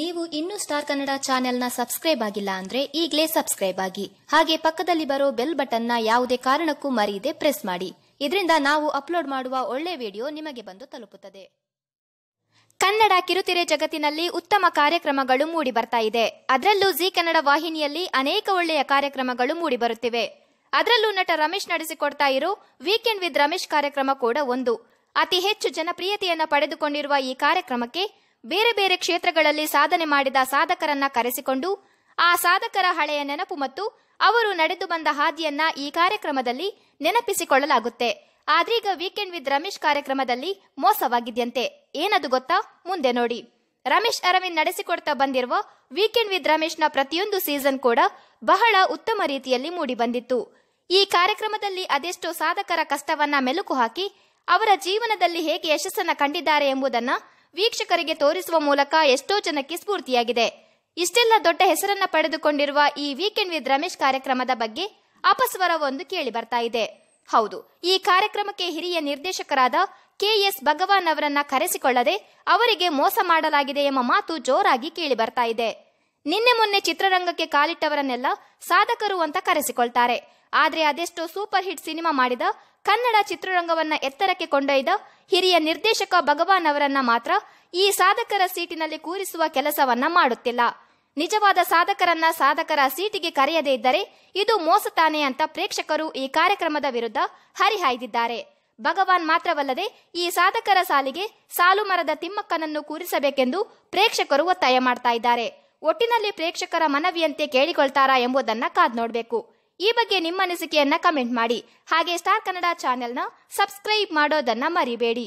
ನೀವು ಇನ್ನೂ ಸ್ಟಾರ್ ಕನ್ನಡ ಚಾನೆಲ್ನ ಸಬ್ಸ್ಕ್ರೈಬ್ ಆಗಿಲ್ಲ ಅಂದ್ರೆ ಈಗಲೇ ಸಬ್ಸ್ಕ್ರೈಬ್ ಆಗಿ ಹಾಗೆ ಪಕ್ಕದಲ್ಲಿ ಬರೋ ಬೆಲ್ ಬಟನ್ನ ಯಾವುದೇ ಕಾರಣಕ್ಕೂ ಮರೆಯದೆ ಪ್ರೆಸ್ ಮಾಡಿ ಇದರಿಂದ ನಾವು ಅಪ್ಲೋಡ್ ಮಾಡುವ ಒಳ್ಳೆ ವಿಡಿಯೋ ನಿಮಗೆ ಬಂದು ತಲುಪುತ್ತದೆ ಕನ್ನಡ ಕಿರುತೆರೆ ಜಗತ್ತಿನಲ್ಲಿ ಉತ್ತಮ ಕಾರ್ಯಕ್ರಮಗಳು ಮೂಡಿ ಬರ್ತಾ ಇದೆ ಅದರಲ್ಲೂ ಜಿ ಕನ್ನಡ ವಾಹಿನಿಯಲ್ಲಿ ಅನೇಕ ಒಳ್ಳೆಯ ಕಾರ್ಯಕ್ರಮಗಳು ಮೂಡಿ ಬರುತ್ತಿವೆ ಅದರಲ್ಲೂ ನಟ ರಮೇಶ್ ನಡೆಸಿಕೊಡ್ತಾ ಇರೋ ವೀಕೆಂಡ್ ವಿತ್ ರಮೇಶ್ ಕಾರ್ಯಕ್ರಮ ಕೂಡ ಒಂದು ಅತಿ ಹೆಚ್ಚು ಜನಪ್ರಿಯತೆಯನ್ನು ಪಡೆದುಕೊಂಡಿರುವ ಈ ಕಾರ್ಯಕ್ರಮಕ್ಕೆ ಬೇರೆ ಬೇರೆ ಕ್ಷೇತ್ರಗಳಲ್ಲಿ ಸಾಧನೆ ಮಾಡಿದ ಸಾಧಕರನ್ನ ಕರೆಸಿಕೊಂಡು ಆ ಸಾಧಕರ ಹಳೆಯ ನೆನಪು ಮತ್ತು ಅವರು ನಡೆದು ಬಂದ ಹಾದಿಯನ್ನ ಈ ಕಾರ್ಯಕ್ರಮದಲ್ಲಿ ನೆನಪಿಸಿಕೊಳ್ಳಲಾಗುತ್ತೆ ಆದ್ರೀಗ ವೀಕೆಂಡ್ ವಿತ್ ರಮೇಶ್ ಕಾರ್ಯಕ್ರಮದಲ್ಲಿ ಮೋಸವಾಗಿದ್ಯಂತೆ ಏನದು ಗೊತ್ತಾ ಮುಂದೆ ನೋಡಿ ರಮೇಶ್ ಅರವಿಂದ್ ನಡೆಸಿಕೊಡ್ತಾ ಬಂದಿರುವ ವೀಕೆಂಡ್ ವಿತ್ ರಮೇಶ್ನ ಪ್ರತಿಯೊಂದು ಸೀಸನ್ ಕೂಡ ಬಹಳ ಉತ್ತಮ ರೀತಿಯಲ್ಲಿ ಮೂಡಿ ಬಂದಿತ್ತು ಈ ಕಾರ್ಯಕ್ರಮದಲ್ಲಿ ಅದೆಷ್ಟೋ ಸಾಧಕರ ಕಷ್ಟವನ್ನ ಮೆಲುಕು ಹಾಕಿ ಅವರ ಜೀವನದಲ್ಲಿ ಹೇಗೆ ಯಶಸ್ಸನ್ನ ಕಂಡಿದ್ದಾರೆ ಎಂಬುದನ್ನ ವೀಕ್ಷಕರಿಗೆ ತೋರಿಸುವ ಮೂಲಕ ಎಷ್ಟೋ ಜನಕ್ಕೆ ಸ್ಫೂರ್ತಿಯಾಗಿದೆ ಇಷ್ಟೆಲ್ಲ ದೊಡ್ಡ ಹೆಸರನ್ನ ಪಡೆದುಕೊಂಡಿರುವ ಈ ವೀಕೆಂಡ್ ವಿತ್ ರಮೇಶ್ ಕಾರ್ಯಕ್ರಮದ ಬಗ್ಗೆ ಅಪಸ್ವರವೊಂದು ಕೇಳಿ ಬರ್ತಾ ಇದೆ ಹೌದು ಈ ಕಾರ್ಯಕ್ರಮಕ್ಕೆ ಹಿರಿಯ ನಿರ್ದೇಶಕರಾದ ಕೆಎಸ್ ಭಗವಾನ್ ಅವರನ್ನ ಕರೆಸಿಕೊಳ್ಳದೆ ಅವರಿಗೆ ಮೋಸ ಮಾಡಲಾಗಿದೆ ಎಂಬ ಮಾತು ಜೋರಾಗಿ ಕೇಳಿ ಬರ್ತಾ ಇದೆ ನಿನ್ನೆ ಮೊನ್ನೆ ಚಿತ್ರರಂಗಕ್ಕೆ ಕಾಲಿಟ್ಟವರನ್ನೆಲ್ಲ ಸಾಧಕರು ಅಂತ ಕರೆಸಿಕೊಳ್ತಾರೆ ಆದ್ರೆ ಅದೆಷ್ಟೋ ಸೂಪರ್ ಹಿಟ್ ಸಿನಿಮಾ ಮಾಡಿದ ಕನ್ನಡ ಚಿತ್ರರಂಗವನ್ನ ಎತ್ತರಕ್ಕೆ ಕೊಂಡೊಯ್ದ ಹಿರಿಯ ನಿರ್ದೇಶಕ ಭಗವಾನ್ ಅವರನ್ನ ಮಾತ್ರ ಈ ಸಾಧಕರ ಸೀಟಿನಲ್ಲಿ ಕೂರಿಸುವ ಕೆಲಸವನ್ನ ಮಾಡುತ್ತಿಲ್ಲ ನಿಜವಾದ ಸಾಧಕರನ್ನ ಸಾಧಕರ ಸೀಟಿಗೆ ಕರೆಯದೇ ಇದ್ದರೆ ಇದು ಮೋಸ ತಾನೆ ಅಂತ ಪ್ರೇಕ್ಷಕರು ಈ ಕಾರ್ಯಕ್ರಮದ ವಿರುದ್ಧ ಹರಿಹಾಯ್ದಿದ್ದಾರೆ ಭಗವಾನ್ ಮಾತ್ರವಲ್ಲದೆ ಈ ಸಾಧಕರ ಸಾಲಿಗೆ ಸಾಲು ಮರದ ತಿಮ್ಮಕ್ಕನನ್ನು ಕೂರಿಸಬೇಕೆಂದು ಪ್ರೇಕ್ಷಕರು ಒತ್ತಾಯ ಮಾಡ್ತಾ ಇದ್ದಾರೆ ಒಟ್ಟಿನಲ್ಲಿ ಪ್ರೇಕ್ಷಕರ ಮನವಿಯಂತೆ ಕೇಳಿಕೊಳ್ತಾರಾ ಎಂಬುದನ್ನ ಕಾದ್ ನೋಡಬೇಕು ಈ ಬಗ್ಗೆ ನಿಮ್ಮ ಅನಿಸಿಕೆಯನ್ನ ಕಮೆಂಟ್ ಮಾಡಿ ಹಾಗೆ ಸ್ಟಾರ್ ಕನ್ನಡ ಚಾನೆಲ್ನ ಸಬ್ಸ್ಕ್ರೈಬ್ ಮಾಡೋದನ್ನ ಮರಿಬೇಡಿ